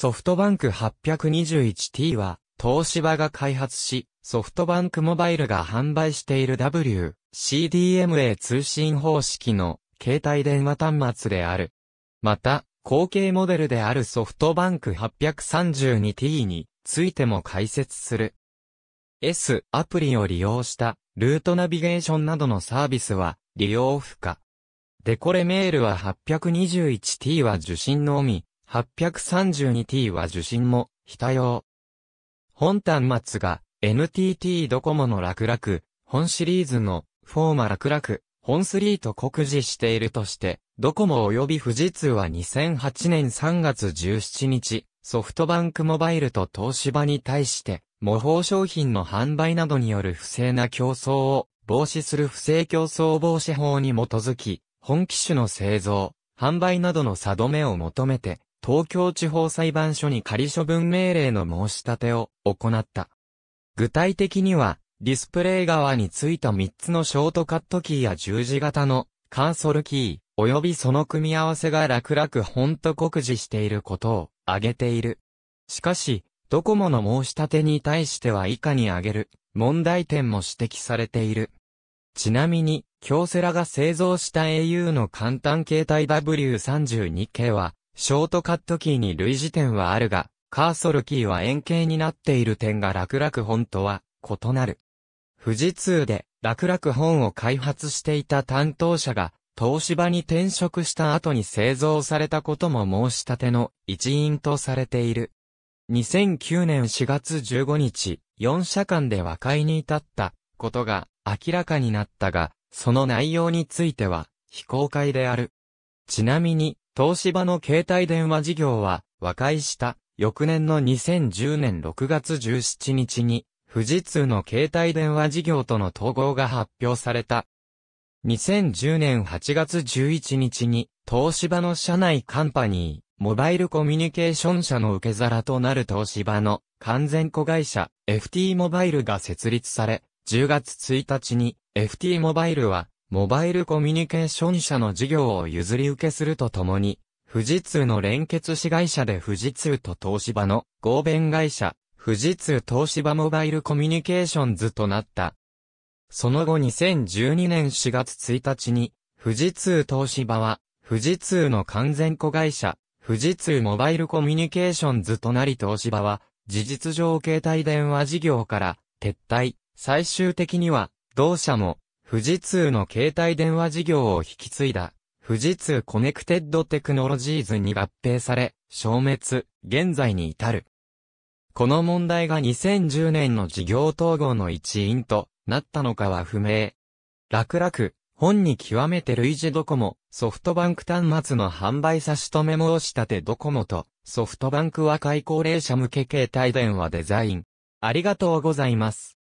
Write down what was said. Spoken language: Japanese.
ソフトバンク 821T は、東芝が開発し、ソフトバンクモバイルが販売している WCDMA 通信方式の携帯電話端末である。また、後継モデルであるソフトバンク 832T についても解説する。S アプリを利用したルートナビゲーションなどのサービスは利用不可。デコレメールは 821T は受信のみ、832t は受信も、非多用。本端末が NTT ドコモの楽々、本シリーズのフォーマ楽々、本3と告示しているとして、ドコモ及び富士通は2008年3月17日、ソフトバンクモバイルと東芝に対して、模倣商品の販売などによる不正な競争を防止する不正競争防止法に基づき、本機種の製造、販売などの差止めを求めて、東京地方裁判所に仮処分命令の申し立てを行った。具体的には、ディスプレイ側についた3つのショートカットキーや十字型のカーソルキー、及びその組み合わせが楽々ほんと告酷似していることを挙げている。しかし、ドコモの申し立てに対しては以下に挙げる問題点も指摘されている。ちなみに、京セラが製造した au の簡単携帯 W32K は、ショートカットキーに類似点はあるが、カーソルキーは円形になっている点が楽々本とは異なる。富士通で楽々本を開発していた担当者が東芝に転職した後に製造されたことも申し立ての一因とされている。2009年4月15日、4社間で和解に至ったことが明らかになったが、その内容については非公開である。ちなみに、東芝の携帯電話事業は和解した翌年の2010年6月17日に富士通の携帯電話事業との統合が発表された。2010年8月11日に東芝の社内カンパニー、モバイルコミュニケーション社の受け皿となる東芝の完全子会社 FT モバイルが設立され、10月1日に FT モバイルはモバイルコミュニケーション社の事業を譲り受けするとともに、富士通の連結子会社で富士通と東芝の合弁会社、富士通東芝モバイルコミュニケーションズとなった。その後2012年4月1日に、富士通東芝は、富士通の完全子会社、富士通モバイルコミュニケーションズとなり東芝は、事実上携帯電話事業から撤退、最終的には、同社も富士通の携帯電話事業を引き継いだ、富士通コネクテッドテクノロジーズに合併され、消滅、現在に至る。この問題が2010年の事業統合の一因となったのかは不明。楽々、本に極めて類似ドコモ、ソフトバンク端末の販売差し止め申し立てドコモと、ソフトバンク若い高齢者向け携帯電話デザイン。ありがとうございます。